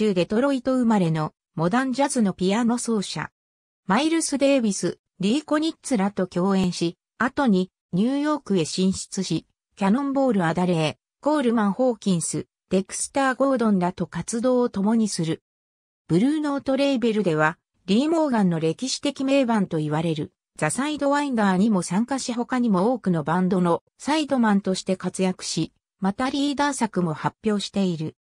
中デトロイト生まれのモダンジャズのピアノ奏者。マイルス・デービス、リー・コニッツらと共演し、後にニューヨークへ進出し、キャノンボール・アダレー、コールマン・ホーキンス、デクスター・ゴードンらと活動を共にする。ブルーノートレーベルでは、リー・モーガンの歴史的名盤と言われる、ザ・サイドワインダーにも参加し他にも多くのバンドのサイドマンとして活躍し、またリーダー作も発表している。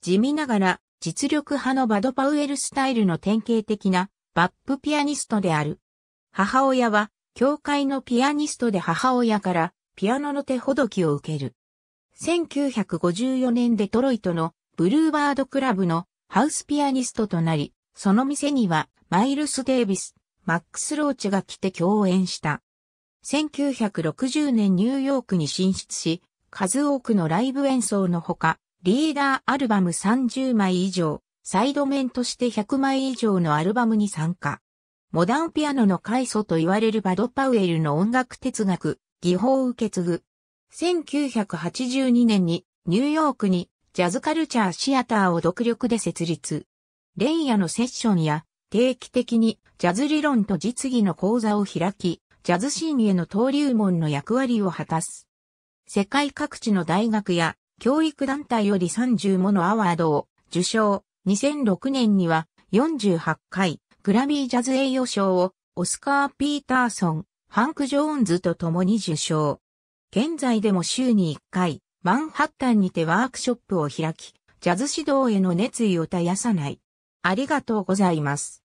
地味ながら実力派のバドパウエルスタイルの典型的なバップピアニストである。母親は、教会のピアニストで母親からピアノの手ほどきを受ける。1954年デトロイトのブルーバードクラブのハウスピアニストとなり、その店にはマイルス・デイビス、マックス・ローチが来て共演した。1960年ニューヨークに進出し、数多くのライブ演奏のほか、リーダーアルバム30枚以上、サイド面として100枚以上のアルバムに参加。モダンピアノの開祖と言われるバド・パウエルの音楽哲学、技法を受け継ぐ。1982年にニューヨークにジャズカルチャーシアターを独力で設立。連夜のセッションや定期的にジャズ理論と実技の講座を開き、ジャズシーンへの登竜門の役割を果たす。世界各地の大学や教育団体より30ものアワードを受賞。2006年には48回グラミージャズ栄誉賞をオスカー・ピーターソン、ハンク・ジョーンズと共に受賞。現在でも週に1回マンハッタンにてワークショップを開き、ジャズ指導への熱意を絶やさない。ありがとうございます。